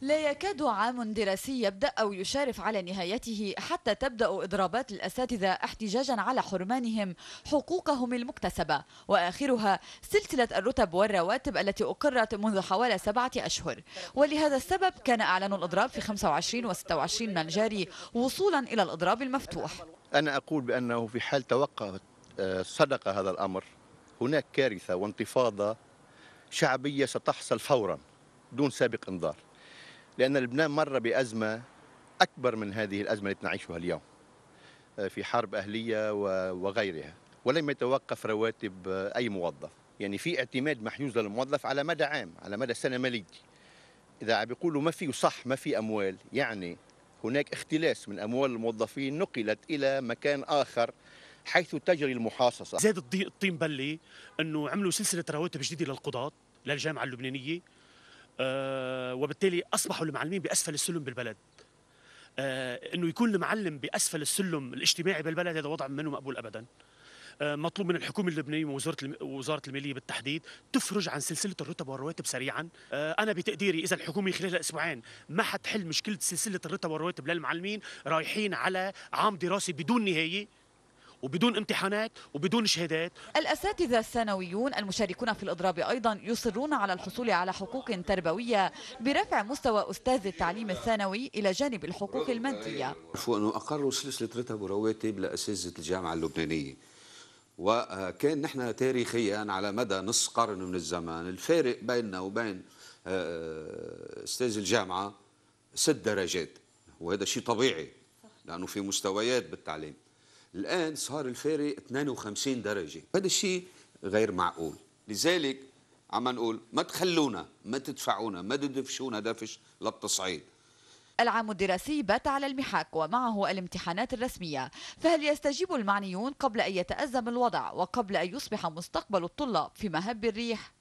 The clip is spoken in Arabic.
لا يكاد عام دراسي يبدأ أو يشارف على نهايته حتى تبدأ إضرابات الأساتذة احتجاجا على حرمانهم حقوقهم المكتسبة وآخرها سلسلة الرتب والرواتب التي أقرت منذ حوالي سبعة أشهر ولهذا السبب كان أعلان الإضراب في 25 و 26 من الجاري وصولا إلى الإضراب المفتوح أنا أقول بأنه في حال توقف آه، صدق هذا الأمر هناك كارثة وانتفاضة شعبية ستحصل فورا دون سابق انذار لأن لبنان مر بأزمة أكبر من هذه الأزمة التي نعيشها اليوم آه، في حرب أهلية وغيرها ولم يتوقف رواتب آه، أي موظف يعني في اعتماد محجوز للموظف على مدى عام على مدى سنة مالية إذا عم بيقولوا ما في صح ما في أموال يعني هناك اختلاس من أموال الموظفين نقلت إلى مكان آخر حيث تجري المحاصصة زاد الطين بلي أنه عملوا سلسلة رواتب جديدة للقضاة للجامعة اللبنانية آه، وبالتالي اصبحوا المعلمين باسفل السلم بالبلد آه، انه يكون المعلم باسفل السلم الاجتماعي بالبلد هذا وضع منه مقبول ابدا آه، مطلوب من الحكومه اللبنانيه ووزاره وزاره الماليه بالتحديد تفرج عن سلسله الرتب والرواتب سريعا انا بتقديري اذا الحكومه خلال اسبوعين ما حتحل مشكله سلسله الرتب والرواتب للمعلمين رايحين على عام دراسي بدون نهايه وبدون امتحانات وبدون شهادات الأساتذة الثانويون المشاركون في الإضراب أيضا يصرون على الحصول على حقوق تربوية برفع مستوى أستاذ التعليم الثانوي إلى جانب الحقوق المادية أنه أقروا سلسلة رتب ورواتب لأساتذة الجامعة اللبنانية وكان نحن تاريخيا على مدى نص قرن من الزمان الفارق بيننا وبين آه، استاذ الجامعه ست درجات وهذا شيء طبيعي لانه في مستويات بالتعليم الآن صار الفارق 52 درجة هذا الشيء غير معقول لذلك عم نقول ما تخلونا ما تدفعونا ما تدفشونا دفش للتصعيد العام الدراسي بات على المحك ومعه الامتحانات الرسمية فهل يستجيب المعنيون قبل أن يتأزم الوضع وقبل أن يصبح مستقبل الطلاب في مهب الريح؟